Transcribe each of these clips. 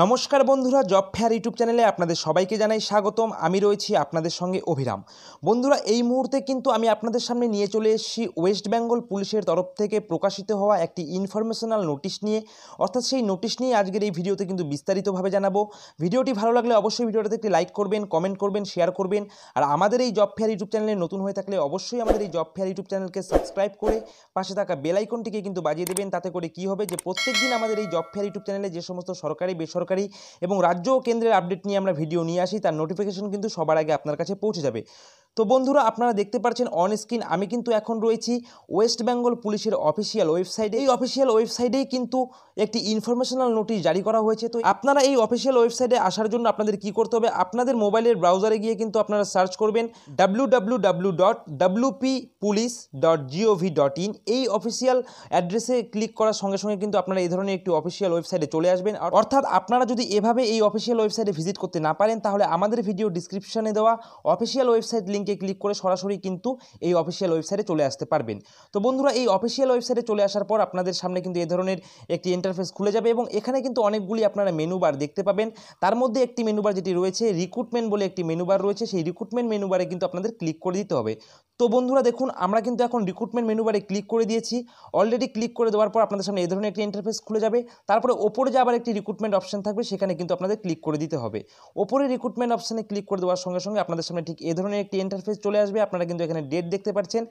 নমস্কার বন্ধুরা job fair YouTube চ্যানেলে আপনাদের সবাইকে জানাই স্বাগতম আমি রয়েছি আপনাদের সঙ্গে অভিরাম বন্ধুরা এই মুহূর্তে কিন্তু আমি আপনাদের সামনে নিয়ে চলে এসেছি ওয়েস্ট বেঙ্গল পুলিশের তরফ থেকে প্রকাশিত হওয়া একটি ইনফরমেশনাল নোটিশ নিয়ে অর্থাৎ সেই নোটিশ নিয়ে আজকের এই ভিডিওতে কিন্তু বিস্তারিতভাবে জানাবো ভিডিওটি ভালো লাগলে অবশ্যই ভিডিওটাতে একটি লাইক করবেন কমেন্ট করবেন শেয়ার করবেন আর আমাদের এই জব ফেয়ার ইউটিউব চ্যানেলে নতুন হয়ে থাকলে অবশ্যই আমাদের এই জব ফেয়ার ইউটিউব চ্যানেলকে সাবস্ক্রাইব করে পাশে থাকা বেলাইকনটিকে কিন্তু বাজিয়ে দেবেন তাতে করে কি হবে যে প্রত্যেক দিন আমাদের এই জব ফেয়ার ইউটিউব চ্যানেলে যে সমস্ত সরকারি বেশ সরকারি এবং রাজ্য ও কেন্দ্রের আপডেট নিয়ে আমরা ভিডিও নিয়ে আসি তার নোটিফিকেশন কিন্তু সবার আগে আপনার কাছে পৌঁছে যাবে তো বন্ধুরা আপনারা দেখতে পাচ্ছেন অন স্ক্রিন আমি কিন্তু এখন রয়েছি ওয়েস্ট বেঙ্গল পুলিশের অফিসিয়াল ওয়েবসাইটে এই অফিসিয়াল ওয়েবসাইটেই কিন্তু একটি ইনফরমেশনাল নোটিশ জারি করা হয়েছে তো আপনারা এই অফিসিয়াল ওয়েবসাইটে আসার জন্য আপনাদের কি করতে হবে আপনাদের মোবাইলের ব্রাউজারে গিয়ে কিন্তু আপনারা সার্চ করবেন www.wppolice.gov.in dot police dot G O V dot in এই অফিসিয়াল অ্যাড্রেসে ক্লিক করার সঙ্গে সঙ্গে কিন্তু আপনারা এই ধরনের একটি অফিসিয়াল ওয়েবসাইটে চলে আসবেন অর্থাৎ আপনারা যদি এভাবে এই অফিসিয়াল ওয়েবসাইটে ভিজিট করতে না পারেন তাহলে আমাদের ভিডিও ডিসক্রিপশানে দেওয়া অফিসিয়াল ওয়েবসাইট লিঙ্ক লিঙ্কে ক্লিক করে সরাসরি কিন্তু এই অফিসিয়াল ওয়েবসাইটে চলে আসতে পারবেন তো বন্ধুরা এই অফিসিয়াল ওয়েবসাইটে চলে আসার পর আপনাদের সামনে কিন্তু এই ধরনের একটি ইন্টারফেস খুলে যাবে এবং এখানে কিন্তু অনেকগুলি আপনারা মেনু বার দেখতে পাবেন তার মধ্যে একটি মেনু বার যেটি রয়েছে রিক্রুটমেন্ট বলে একটি মেনু বার রয়েছে সেই রিক্রুটমেন্ট মেনু বারে কিন্তু আপনাদের ক্লিক করে দিতে হবে তো বন্ধুরা দেখুন আমরা কিন্তু এখন রিক্রুটমেন্ট মেনু বারে ক্লিক করে দিয়েছি অলরেডি ক্লিক করে দেওয়ার পর আপনাদের সামনে এই ধরনের একটি ইন্টারফেস খুলে যাবে তারপরে ওপরে যে আবার একটি রিক্রুটমেন্ট অপশন থাকবে সেখানে কিন্তু আপনাদের ক্লিক করে দিতে হবে ওপরে রিক্রুটমেন্ট অপশানে ক্লিক করে দেওয়ার সঙ্গে সঙ্গে আপনাদের সামনে ঠিক এই ধরনের একটি ইন্টারফেস চলে আসবে আপনারা কিন্তু এখানে ডেট দেখতে পাচ্ছেন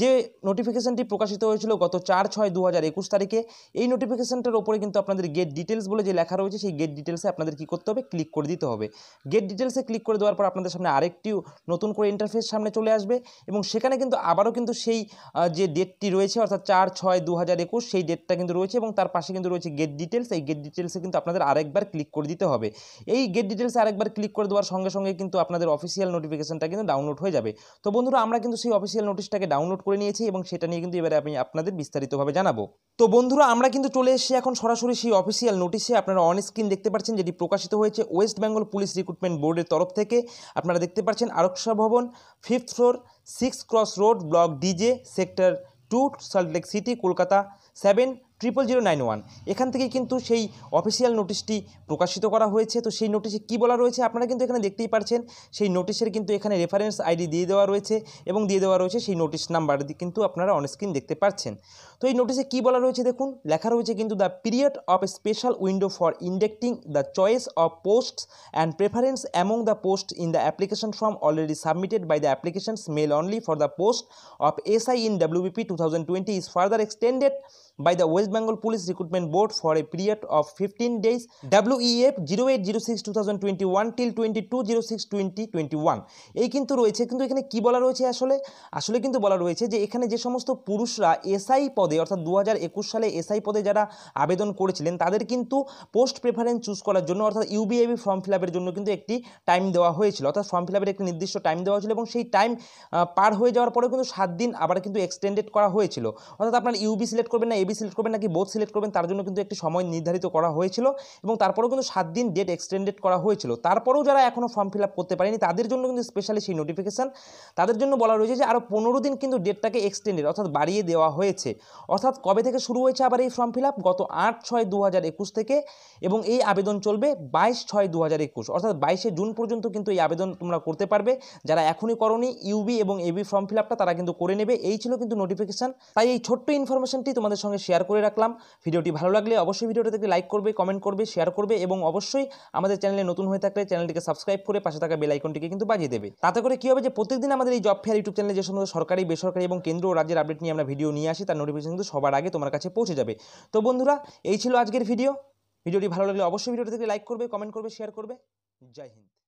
যে নোটিফিকেশানটি প্রকাশিত হয়েছিল গত চার ছয় দু হাজার একুশ তারিখে এই নোটিফিকেশানটার ওপরে কিন্তু আপনাদের গেট ডিটেলস বলে যে লেখা রয়েছে সেই গেট ডিটেলসে আপনাদের কী করতে হবে ক্লিক করে দিতে হবে গেট ডিটেলসে ক্লিক করে দেওয়ার পর আপনাদের সামনে আরেকটি নতুন করে ইন্টারফেস সামনে চলে আসবে এবং সেখানে কিন্তু আবারও কিন্তু সেই যে ডেটটি রয়েছে অর্থাৎ চার ছয় দু হাজার একুশ সেই ডেটটা কিন্তু রয়েছে এবং তার পাশে কিন্তু রয়েছে গেট ডিটেলস এই গেট ডিটেলসে কিন্তু আপনাদের আরেকবার ক্লিক করে দিতে হবে এই গেট ডিটেলসে আরেকবার ক্লিক করে দেওয়ার সঙ্গে সঙ্গে কিন্তু আপনাদের অফিসিয়াল নোটিফিকেশনটা কিন্তু ডাউনলোড হয়ে যাবে তো বন্ধুরা আমরা কিন্তু সেই অফিসিয়াল নোটিশটাকে ডাউনলোড করে নিয়েছি এবং সেটা নিয়ে কিন্তু এবারে আমি আপনাদের বিস্তারিতভাবে জানাবো তো বন্ধুরা আমরা কিন্তু চলে এসেছি এখন সরাসরি সেই অফিসিয়াল নোটিশে আপনারা অন স্ক্রিন দেখতে পাচ্ছেন যেটি প্রকাশিত হয়েছে ওয়েস্ট বেঙ্গল পুলিশ রিক্রুটমেন্ট বোর্ডের তরফ থেকে আপনারা দেখতে পাচ্ছেন Araksha Bhavan fifth floor six cross road block DJ sector two Salt Lake City Kolkata seven triple zero nine one এখান থেকে কিন্তু সেই অফিসিয়াল নোটিশটি প্রকাশিত করা হয়েছে তো সেই নোটিশে কি বলা রয়েছে আপনারা কিন্তু এখানে দেখতেই পারছেন সেই নোটিশের কিন্তু এখানে রেফারেন্স আইডি দিয়ে দেওয়া রয়েছে এবং দিয়ে দেওয়া রয়েছে সেই নোটিশ নাম্বার কিন্তু আপনারা অনস্ক্রিন দেখতে পাচ্ছেন তো এই নোটিশে কি বলা রয়েছে দেখুন লেখা রয়েছে কিন্তু the period of special window for indicating the choice of posts and preference among the post in the application form already submitted by the applications male only for the post of S I in WBP two thousand twenty is further extended by the West Bengal Police Recruitment Board for a period of 15 days WEF 0806 2021 till 2206 2021 এই কিন্তু রয়েছে কিন্তু এখানে কি বলা রয়েছে আসলে আসলে কিন্তু বলা রয়েছে যে এখানে যে সমস্ত পুরুষরা এসআই পদে অর্থাৎ দু সালে এসআই পদে যারা আবেদন করেছিলেন তাদের কিন্তু পোস্ট প্রেফারেন্স চুজ করার জন্য অর্থাৎ ইউবিএবি ফর্ম ফিল জন্য কিন্তু একটি টাইম দেওয়া হয়েছিল অর্থাৎ ফর্ম ফিল একটি নির্দিষ্ট টাইম দেওয়া হয়েছিল এবং সেই টাইম পার হয়ে যাওয়ার পরেও কিন্তু সাত দিন আবার কিন্তু এক্সটেন্ডেড করা হয়েছিল অর্থাৎ আপনার ইউবি সিলেক্ট করবেন না বি সিলেক্ট করবেন নাকি বোথ সিলেক্ট করবেন তার জন্য কিন্তু একটি সময় নির্ধারিত করা হয়েছিল এবং তারপরেও কিন্তু সাত দিন ডেট এক্সটেন্ডেড করা হয়েছিল তারপরেও যারা এখনও ফর্ম ফিল আপ করতে পারেনি তাদের জন্য কিন্তু স্পেশালি সেই নোটিফিকেশান তাদের জন্য বলা রয়েছে যে আরও পনেরো দিন কিন্তু ডেটটাকে এক্সটেন্ডেড অর্থাৎ বাড়িয়ে দেওয়া হয়েছে অর্থাৎ কবে থেকে শুরু হয়েছে আবার এই ফর্ম ফিল আপ গত আট ছয় দু থেকে এবং এই আবেদন চলবে বাইশ ছয় দু অর্থাৎ বাইশে জুন পর্যন্ত কিন্তু এই আবেদন তোমরা করতে পারবে যারা এখনই করনি ইউবি এবং এবি ফর্ম ফিল আপটা তারা কিন্তু করে নেবে এই ছিল কিন্তু নোটিফিকেশান তাই এই ছোট্ট ইনফরমেশনটি তোমাদের সঙ্গে শেয়ার করে রাখলাম ভিডিওটি ভালো লাগলে অবশ্যই ভিডিওটা দেখে লাইক করবে কমেন্ট করবে শেয়ার করবে এবং অবশ্যই আমাদের চ্যানেলে নতুন হয়ে থাকলে চ্যানেলটিকে সাবস্ক্রাইব করে পাশে থাকা বেল আইকনটিকে কিন্তু বাজিয়ে দেবে তাতে করে কী হবে যে প্রত্যেকদিন আমাদের এই জব ফেয়ার ইউটিউব চ্যানেলে যে সমস্ত সরকারি বেসরকারি এবং কেন্দ্র ও রাজ্যের আপডেট নিয়ে আমরা ভিডিও নিয়ে আসি তার নোটিফিকেশন কিন্তু সবার আগে তোমার কাছে পৌঁছে যাবে তো বন্ধুরা এই ছিল আজকের ভিডিও ভিডিওটি ভালো লাগলে অবশ্যই ভিডিওটি দেখে লাইক করবে কমেন্ট করবে শেয়ার করবে জয় হিন্দ